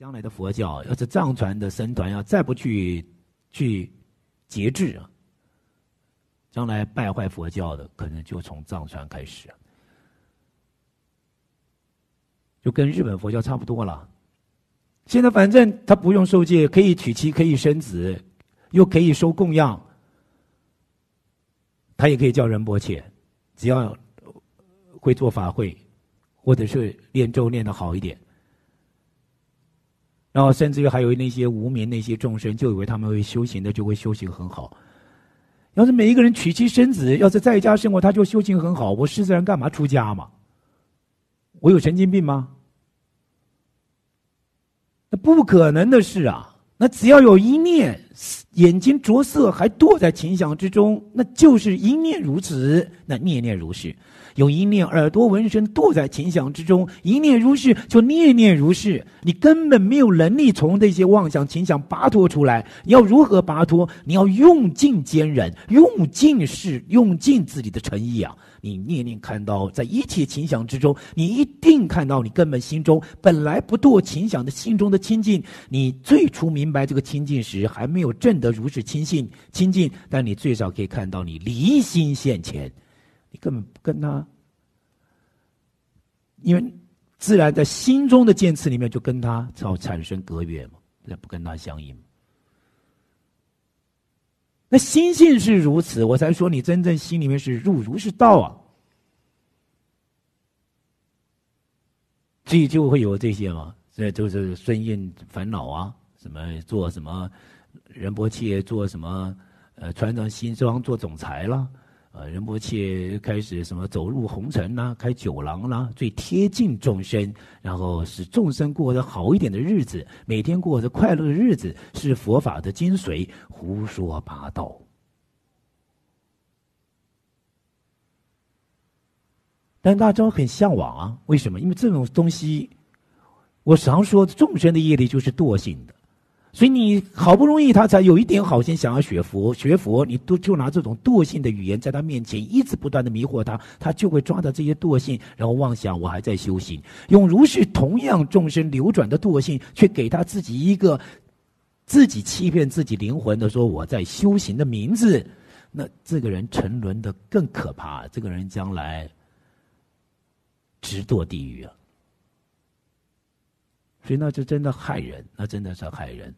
将来的佛教，要是藏传的僧团要再不去去节制，啊，将来败坏佛教的，可能就从藏传开始，就跟日本佛教差不多了。现在反正他不用受戒，可以娶妻，可以生子，又可以收供养，他也可以叫仁波切，只要会做法会，或者是念咒念的好一点。然后，甚至于还有那些无名那些众生，就以为他们会修行的，就会修行很好。要是每一个人娶妻生子，要是在家生活，他就修行很好。我狮子人干嘛出家嘛？我有神经病吗？那不可能的事啊！那只要有一念。眼睛着色还堕在情想之中，那就是一念如此，那念念如是；有因念耳朵闻声堕在情想之中，一念如是就念念如是。你根本没有能力从这些妄想情想拔脱出来，你要如何拔脱？你要用尽坚忍，用尽事，用尽自己的诚意啊！你念念看到在一切情想之中，你一定看到你根本心中本来不堕情想的心中的清净。你最初明白这个清净时，还没有证得。如此亲近，亲近，但你最少可以看到你离心现前，你根本不跟他，因为自然在心中的见次里面就跟他要产生隔远嘛，那不跟他相应。那心性是如此，我才说你真正心里面是入如是道啊，所以就会有这些嘛，这就是顺应烦恼啊，什么做什么。任伯切做什么？呃，穿上新装做总裁了。呃，任伯切开始什么走入红尘啦，开酒廊啦，最贴近众生，然后使众生过得好一点的日子，每天过着快乐的日子，是佛法的精髓。胡说八道。但大家很向往啊，为什么？因为这种东西，我常说众生的业力就是惰性的。所以你好不容易，他才有一点好心，想要学佛。学佛，你都就拿这种惰性的语言在他面前，一直不断的迷惑他，他就会抓着这些惰性，然后妄想我还在修行。用如是同样众生流转的惰性，去给他自己一个自己欺骗自己灵魂的说我在修行的名字，那这个人沉沦的更可怕，这个人将来直堕地狱啊！所以，那就真的害人，那真的是害人。